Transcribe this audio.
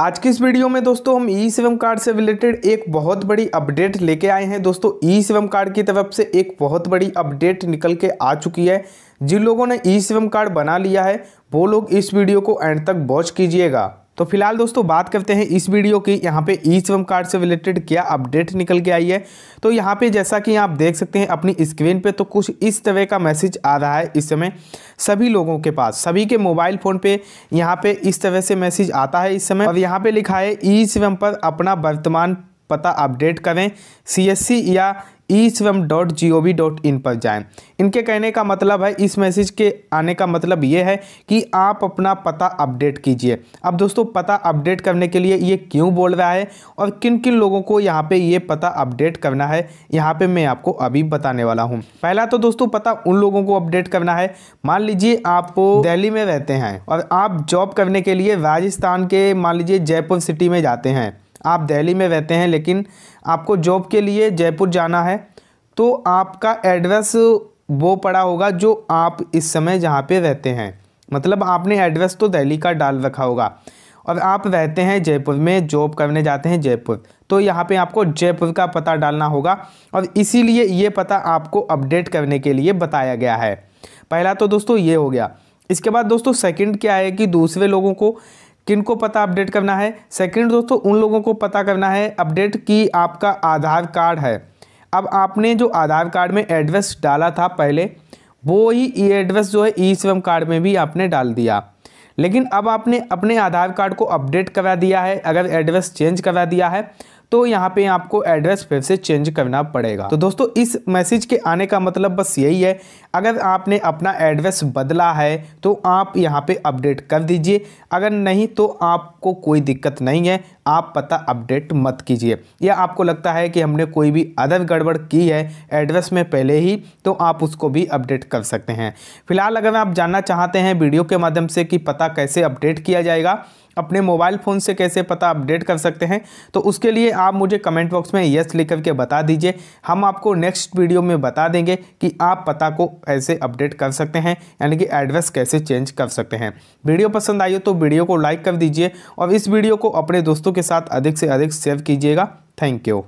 आज की इस वीडियो में दोस्तों हम ई सिवम कार्ड से रिलेटेड एक बहुत बड़ी अपडेट लेके आए हैं दोस्तों ई सिवम कार्ड की तरफ से एक बहुत बड़ी अपडेट निकल के आ चुकी है जिन लोगों ने ई सिवम कार्ड बना लिया है वो लोग इस वीडियो को एंड तक वॉच कीजिएगा तो फिलहाल दोस्तों बात करते हैं इस वीडियो की यहाँ पे ई श्रम कार्ड से रिलेटेड क्या अपडेट निकल के आई है तो यहाँ पे जैसा कि आप देख सकते हैं अपनी स्क्रीन पे तो कुछ इस तरह का मैसेज आ रहा है इस समय सभी लोगों के पास सभी के मोबाइल फ़ोन पे यहाँ पे इस तरह से मैसेज आता है इस समय और यहाँ पे लिखा है ई श्रम पर अपना वर्तमान पता अपडेट करें सी या E Shram dot G O V dot in पर जाएं इनके कहने का मतलब है इस मैसेज के आने का मतलब ये है कि आप अपना पता अपडेट कीजिए अब दोस्तों पता अपडेट करने के लिए ये क्यों बोल रहा है और किन किन लोगों को यहाँ पे ये पता अपडेट करना है यहाँ पे मैं आपको अभी बताने वाला हूँ पहला तो दोस्तों पता उन लोगों को अपडेट करना है मान लीजिए आप दिल्ली में रहते हैं और आप जॉब करने के लिए राजस्थान के मान लीजिए जयपुर सिटी में जाते हैं आप दिल्ली में रहते हैं लेकिन आपको जॉब के लिए जयपुर जाना है तो आपका एड्रेस वो पड़ा होगा जो आप इस समय जहाँ पे रहते हैं मतलब आपने एड्रेस तो दिल्ली का डाल रखा होगा और आप रहते हैं जयपुर में जॉब करने जाते हैं जयपुर तो यहाँ पे आपको जयपुर का पता डालना होगा और इसीलिए ये पता आपको अपडेट करने के लिए बताया गया है पहला तो दोस्तों ये हो गया इसके बाद दोस्तों सेकंड क्या है कि दूसरे लोगों को किन को पता अपडेट करना है सेकंड दोस्तों उन लोगों को पता करना है अपडेट कि आपका आधार कार्ड है अब आपने जो आधार कार्ड में एड्रेस डाला था पहले वो ही ई एड्रेस जो है ई श्रम कार्ड में भी आपने डाल दिया लेकिन अब आपने अपने आधार कार्ड को अपडेट करा दिया है अगर एड्रेस चेंज करा दिया है तो यहाँ पे आपको एड्रेस फिर से चेंज करना पड़ेगा तो दोस्तों इस मैसेज के आने का मतलब बस यही है अगर आपने अपना एड्रेस बदला है तो आप यहाँ पे अपडेट कर दीजिए अगर नहीं तो आपको कोई दिक्कत नहीं है आप पता अपडेट मत कीजिए या आपको लगता है कि हमने कोई भी अदर गड़बड़ की है एड्रेस में पहले ही तो आप उसको भी अपडेट कर सकते हैं फिलहाल अगर आप जानना चाहते हैं वीडियो के माध्यम से कि पता कैसे अपडेट किया जाएगा अपने मोबाइल फ़ोन से कैसे पता अपडेट कर सकते हैं तो उसके लिए आप मुझे कमेंट बॉक्स में यस लिख करके बता दीजिए हम आपको नेक्स्ट वीडियो में बता देंगे कि आप पता को ऐसे अपडेट कर सकते हैं यानी कि एड्रेस कैसे चेंज कर सकते हैं वीडियो पसंद आई हो तो वीडियो को लाइक कर दीजिए और इस वीडियो को अपने दोस्तों के साथ अधिक से अधिक शेयर कीजिएगा थैंक यू